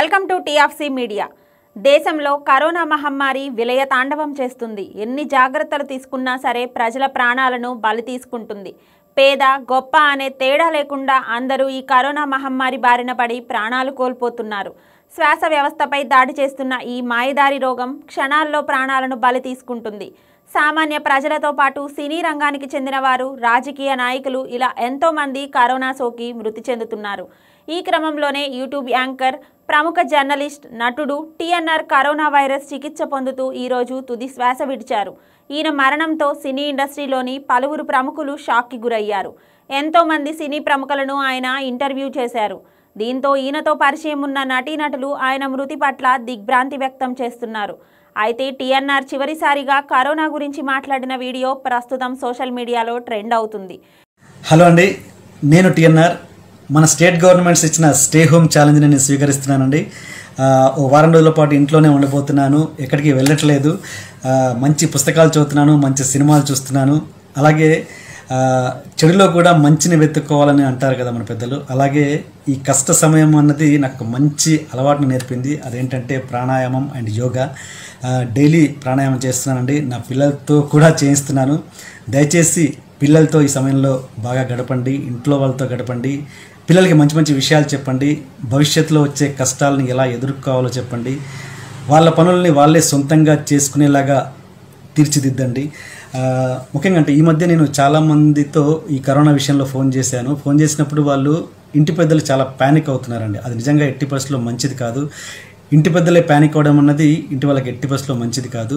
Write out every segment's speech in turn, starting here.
welcome to TFC media దేశంలో corona మహమ్మారి విలయ తాండవం చేస్తుంది ఎన్ని జాగ్రత్తలు తీసుకున్నా సరే ప్రజల ప్రాణాలను బలి తీసుకుంటుంది పేద గొప్ప అనే తేడా లేకుండా అందరూ ఈ కరోనా మహమ్మారి బారిన పడి ప్రాణాలు కోల్పోతున్నారు శ్వాస వ్యవస్థపై దాడి చేస్తున్న ఈ మాయదారి రోగం క్షణాల్లో ప్రాణాలను బలి తీసుకుంటుంది సామాన్య ప్రజలతో పాటు సినీ రంగానికి చెందిన వారు రాజకీయ నాయకులు ఇలా ఎంతోమంది కరోనా సోకి మృతి చెందుతున్నారు ఈ క్రమంలోనే యూట్యూబ్ యాంకర్ ప్రముఖ జర్నలిస్ట్ నటుడు టీఎన్ఆర్ కరోనా వైరస్ చికిత్స పొందుతూ ఈరోజు తుది శ్వాస విడిచారు ఈయన మరణంతో సినీ ఇండస్ట్రీలోని పలువురు ప్రముఖులు షాక్కి గురయ్యారు ఎంతోమంది సినీ ప్రముఖులను ఆయన ఇంటర్వ్యూ చేశారు దీంతో ఈయనతో పరిచయం ఉన్న నటీనటులు ఆయన మృతి పట్ల దిగ్భ్రాంతి వ్యక్తం చేస్తున్నారు అయితే టీఎన్ఆర్ చివరిసారిగా కరోనా గురించి మాట్లాడిన వీడియో ప్రస్తుతం సోషల్ మీడియాలో ట్రెండ్ అవుతుంది హలో అండి నేను టీఎన్ఆర్ మన స్టేట్ గవర్నమెంట్స్ ఇచ్చిన స్టే హోమ్ ఛాలెంజ్ని నేను స్వీకరిస్తున్నానండి ఓ వారం రోజుల పాటు ఇంట్లోనే ఉండిపోతున్నాను ఎక్కడికి వెళ్ళట్లేదు మంచి పుస్తకాలు చదువుతున్నాను మంచి సినిమాలు చూస్తున్నాను అలాగే చెడులో కూడా మంచిని వెతుక్కోవాలని అంటారు కదా మన పెద్దలు అలాగే ఈ కష్ట సమయం అన్నది నాకు మంచి అలవాటును నేర్పింది అదేంటంటే ప్రాణాయామం అండ్ యోగా డైలీ ప్రాణాయామం చేస్తున్నానండి నా పిల్లలతో కూడా చేయిస్తున్నాను దయచేసి పిల్లలతో ఈ సమయంలో బాగా గడపండి ఇంట్లో వాళ్ళతో గడపండి పిల్లలకి మంచి మంచి విషయాలు చెప్పండి భవిష్యత్తులో వచ్చే కష్టాలను ఎలా ఎదుర్కోవాలో చెప్పండి వాళ్ళ పనుల్ని వాళ్ళే సొంతంగా చేసుకునేలాగా తీర్చిదిద్దండి ముఖ్యంగా అంటే ఈ మధ్య నేను చాలామందితో ఈ కరోనా విషయంలో ఫోన్ చేశాను ఫోన్ చేసినప్పుడు వాళ్ళు ఇంటి పెద్దలు చాలా ప్యానిక్ అవుతున్నారండి అది నిజంగా ఎట్టి పరిస్థితుల్లో మంచిది కాదు ఇంటి పెద్దలే ప్యానిక్ అవ్వడం అన్నది ఇంటి వాళ్ళకి ఎట్టి బస్సులో మంచిది కాదు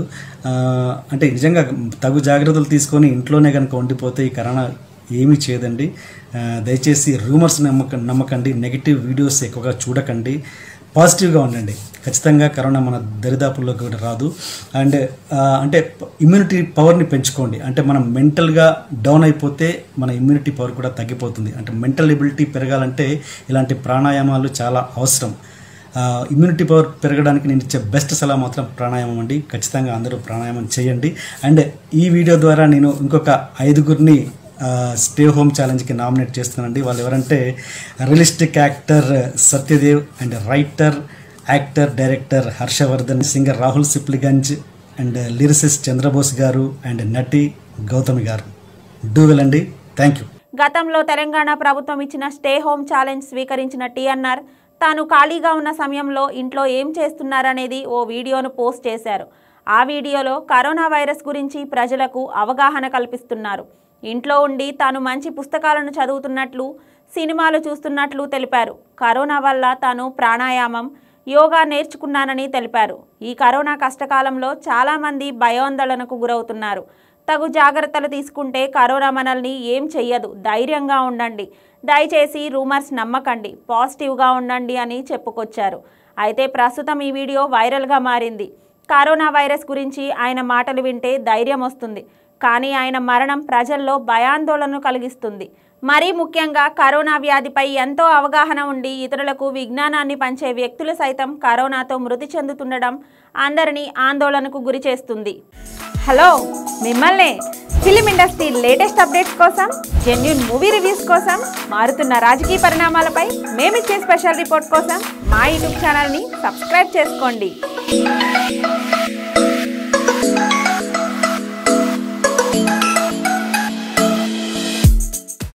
అంటే నిజంగా తగు జాగ్రత్తలు తీసుకొని ఇంట్లోనే కనుక ఉండిపోతే ఈ కరోనా ఏమీ చేయదండి దయచేసి రూమర్స్ నమ్మక నమ్మకండి నెగిటివ్ వీడియోస్ ఎక్కువగా చూడకండి పాజిటివ్గా ఉండండి ఖచ్చితంగా కరోనా మన దరిదాపుల్లోకి కూడా రాదు అండ్ అంటే ఇమ్యూనిటీ పవర్ని పెంచుకోండి అంటే మనం మెంటల్గా డౌన్ అయిపోతే మన ఇమ్యూనిటీ పవర్ కూడా తగ్గిపోతుంది అంటే మెంటల్ ఎబిలిటీ పెరగాలంటే ఇలాంటి ప్రాణాయామాలు చాలా అవసరం ఇమ్యూనిటీ పవర్ పెరగడానికి నేను ఇచ్చే బెస్ట్ సలహా మాత్రం ప్రాణాయామం అండి ఖచ్చితంగా అందరూ ప్రాణాయామం చేయండి అండ్ ఈ వీడియో ద్వారా నేను ఇంకొక ఐదుగురిని స్టే హోమ్ ఛాలెంజ్కి నామినేట్ చేస్తున్నానండి వాళ్ళు ఎవరంటే realistic actor Satyadev and writer actor director Harshavardhan singer Rahul Sipligunj and lyricist Chandrabose గారు అండ్ నటి గౌతమి గారు డూ వెల్ అండి థ్యాంక్ యూ గతంలో తెలంగాణ ప్రభుత్వం ఇచ్చిన స్టే హోమ్ ఛాలెంజ్ స్వీకరించిన టీఎన్ఆర్ తాను ఖాళీగా ఉన్న సమయంలో ఇంట్లో ఏం చేస్తున్నారనేది ఓ వీడియోను పోస్ట్ చేశారు ఆ వీడియోలో కరోనా వైరస్ గురించి ప్రజలకు అవగాహన కల్పిస్తున్నారు ఇంట్లో ఉండి తాను మంచి పుస్తకాలను చదువుతున్నట్లు సినిమాలు చూస్తున్నట్లు తెలిపారు కరోనా వల్ల తాను ప్రాణాయామం యోగా నేర్చుకున్నానని తెలిపారు ఈ కరోనా కష్టకాలంలో చాలామంది భయోందోళనకు గురవుతున్నారు తగు జాగ్రత్తలు తీసుకుంటే కరోనా మనల్ని ఏం చెయ్యదు ధైర్యంగా ఉండండి దయచేసి రూమర్స్ నమ్మకండి పాజిటివ్గా ఉండండి అని చెప్పుకొచ్చారు అయితే ప్రస్తుతం ఈ వీడియో వైరల్గా మారింది కరోనా వైరస్ గురించి ఆయన మాటలు వింటే ధైర్యం వస్తుంది కానీ ఆయన మరణం ప్రజల్లో భయాందోళనను కలిగిస్తుంది మరీ ముఖ్యంగా కరోనా వ్యాధిపై ఎంతో అవగాహన ఉండి ఇతరులకు విజ్ఞానాన్ని పంచే వ్యక్తులు సైతం కరోనాతో మృతి చెందుతుండడం అందరినీ ఆందోళనకు గురి చేస్తుంది హలో మిమ్మల్నే ఫిలిం ఇండస్ట్రీ లేటెస్ట్ అప్డేట్స్ కోసం జెన్యున్ మూవీ రివ్యూస్ కోసం మారుతున్న రాజకీయ పరిణామాలపై మేమిచ్చే స్పెషల్ రిపోర్ట్ కోసం మా యూట్యూబ్ ఛానల్ని సబ్స్క్రైబ్ చేసుకోండి